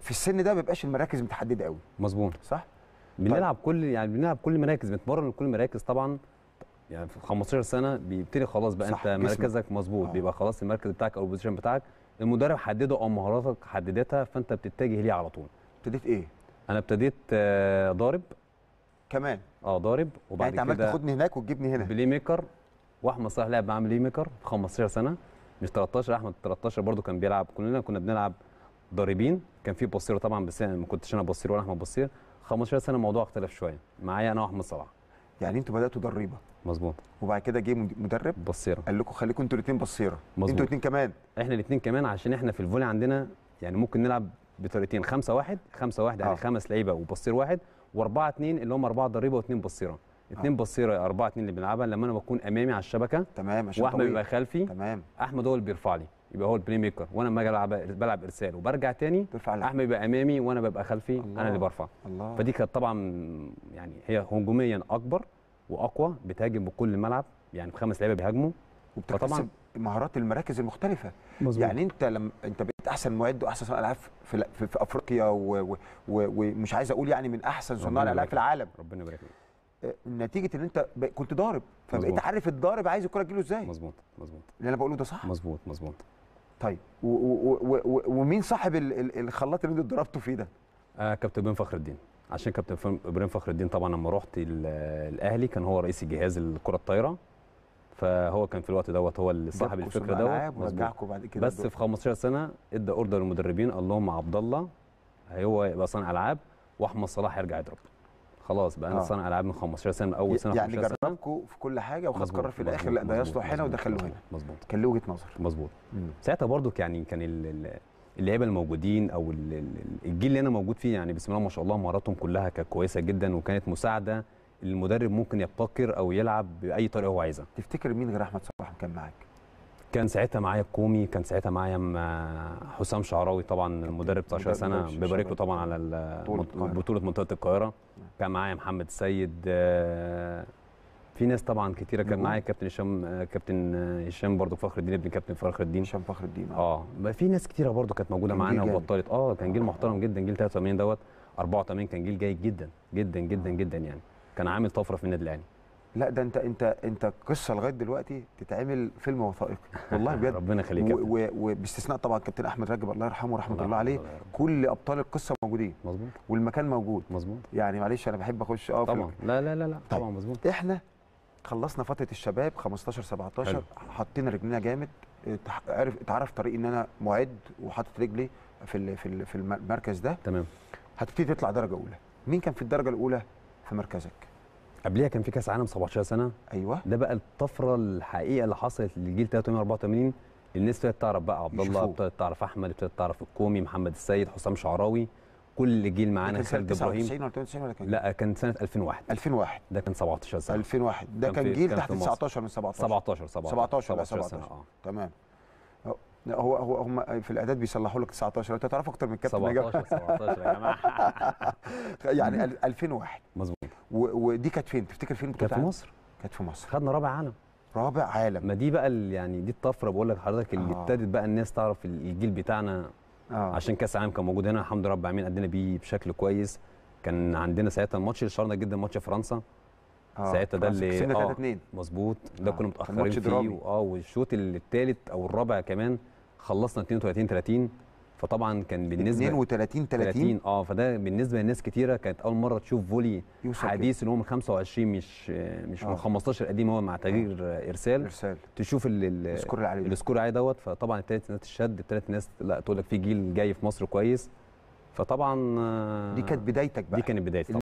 في السن ده ما بيبقاش المراكز متحدده قوي مظبوط صح بنلعب طيب. كل يعني بنلعب كل المراكز بنتمرن كل المراكز طبعا يعني في 15 سنه بيبتدي خلاص بقى انت مركزك مظبوط آه. بيبقى خلاص المركز بتاعك او البوزيشن بتاعك المدرب حدده او مهاراتك حددتها فانت بتتجه ليه على طول ابتديت ايه انا ابتديت آه، ضارب كمان اه ضارب يعني وبعد يعني انت عمال تاخدني هناك وتجيبني هنا بلي ميكر واحمد صلاح لعب معاه بلي ميكر في 15 سنه مش 13 احمد 13 برده كان بيلعب كلنا كنا بنلعب ضاربين كان في بصيره طبعا بس ما كنتش انا بصير ولا احمد بصير 15 سنه الموضوع اختلف شويه معايا انا واحمد صلاح يعني انتوا بداتوا ضريبه مظبوط وبعد كده جه مدرب بصيره قال لكم خليكم انتوا الاثنين بصيره مظبوط انتوا الاثنين كمان احنا الاثنين كمان عشان احنا في الفولي عندنا يعني ممكن نلعب بطريقتين 5 1 5 1 يعني آه. خمس لعيبه وبصير واحد و4 2 اللي هم اربعه ضريبه واثنين بصيره اثنين آه. بصيره 4 2 اللي بنلعبها لما انا بكون امامي على الشبكه تمام عشان واحمد بيبقى خلفي تمام احمد هو اللي بيرفع لي يبقى هو البلاي ميكر وانا لما اجي العب بلعب ارسال وبرجع تاني احمد يبقى امامي وانا ببقى خلفي الله. انا اللي برفع الله. فدي كانت طبعا يعني هي هجوميا اكبر واقوى بتهاجم بكل الملعب يعني بخمس لعيبه بيهاجموا وبتكتسب مهارات المراكز المختلفه مزبوط. يعني انت لما انت بقيت احسن معد واحسن صانع العاب في, في افريقيا ومش عايز اقول يعني من احسن صناع الالعاب في العالم ربنا يبارك نتيجه ان انت كنت ضارب فبقيت عارف الضارب عايز الكره تجيله ازاي مظبوط مظبوط اللي انا بقوله ده صح مظبوط مظبوط طيب و و و و ومين صاحب الخلاط اللي انت ضربته فيه ده آه كابتن بن فخر الدين عشان كابتن ابراهيم فخر الدين طبعا لما رحت الاهلي كان هو رئيس جهاز الكره الطايره فهو كان في الوقت دوت هو اللي صاحب الفكره دوت بعد كده بس في 15 سنه ادى اوردر للمدربين قال لهم عبد الله هو يبقى صانع العاب واحمد صلاح يرجع يضرب خلاص بقى انا آه. صانع العاب من 15 سنه من اول سنه يعني جربكوا في كل حاجه وخد قرار في الاخر لا ده يصلح هنا وده خلوه هنا مظبوط كان له وجهه نظر مظبوط ساعتها برضو يعني كان اللعيبه الموجودين او الجيل اللي انا موجود فيه يعني بسم الله ما شاء الله مهاراتهم كلها كانت كويسه جدا وكانت مساعده المدرب ممكن يبتكر او يلعب باي طريقه هو عايزها تفتكر مين غير احمد صلاح كان معاك كان ساعتها معايا الكومي كان ساعتها معايا حسام شعراوي طبعا المدرب بتاع سنه ببارك له طبعا على بطوله منطقه القاهره كان معايا محمد السيد آه، في ناس طبعا كتيره كان معايا كابتن هشام آه، كابتن آه، هشام برضو فخر الدين ابن كابتن فخر الدين هشام فخر الدين اه في ناس كتيره برضو كانت موجوده معانا وبطلت اه كان جيل محترم جدا جيل 83 دوت 84 كان جيل جيد جدا جدا جدا جدا يعني كان عامل طفره في النادي الاهلي لا ده انت انت انت قصه لغايه دلوقتي تتعمل فيلم وثائقي والله بجد ربنا يخليك وباستثناء طبعا كابتن احمد راجب الله يرحمه ورحمه الله, الله عليه كل ابطال القصه موجودين مظبوط والمكان موجود مظبوط يعني معلش انا بحب اخش اه طبعا لا لا لا لا طبعا مظبوط احنا خلصنا فتره الشباب 15 17 حطينا رجلينا جامد عرف اتعرف طريق ان انا معد وحاطط رجلي في في في المركز ده تمام هتبتدي تطلع درجه اولى مين كان في الدرجه الاولى في مركزك قبليها كان في كاس عالم 17 سنه ايوه ده بقى الطفره الحقيقيه اللي حصلت للجيل 83 84 الناس ابتدت تعرف بقى عبد الله ابتدت تعرف احمد ابتدت تعرف الكومي محمد السيد حسام شعراوي كل جيل معانا خالد ابراهيم 99 ولا 98 ولا كان لا إيه؟ كان سنه 2001 2001 ده كان 17 سنه 2001 ده كان, كان جيل تحت 19 من 17 17 17 17, 17 سنه اه تمام هو هو هم في الاعداد بيصلحوا لك 19 انت تعرف اكتر من كابتن 17 17 يا جماعه يعني 2001 مظبوط ودي كانت فين تفتكر فين كانت في مصر كانت في مصر خدنا رابع عالم رابع عالم ما دي بقى يعني دي الطفره بقول لك لحضرتك اللي آه. ابتدت بقى الناس تعرف الجيل بتاعنا آه. عشان كاس العالم كان موجود هنا الحمد لله رب العالمين ادينا بيه بشكل كويس كان عندنا ساعتها الماتش اللي شهرنا جدا ماتش فرنسا آه. ساعتها ده اللي كسبنا 3 آه، 2 مظبوط ده آه. كنا متاخرين فيه اه والشوط الثالث او الرابع كمان خلصنا 32 30 فطبعا كان بالنسبه 32 30 30 اه فده بالنسبه لناس كتيره كانت اول مره تشوف فولي حديث اللي هو من 25 مش مش آه. من 15 قديم هو مع آه. تغيير آه. ارسال ارسال تشوف السكور العالي السكور العالي دوت فطبعا ابتدت ناس تشد ابتدت ناس لا تقول لك في جيل جاي في مصر كويس فطبعا آه، دي كانت بدايتك بقى دي كانت بدايتي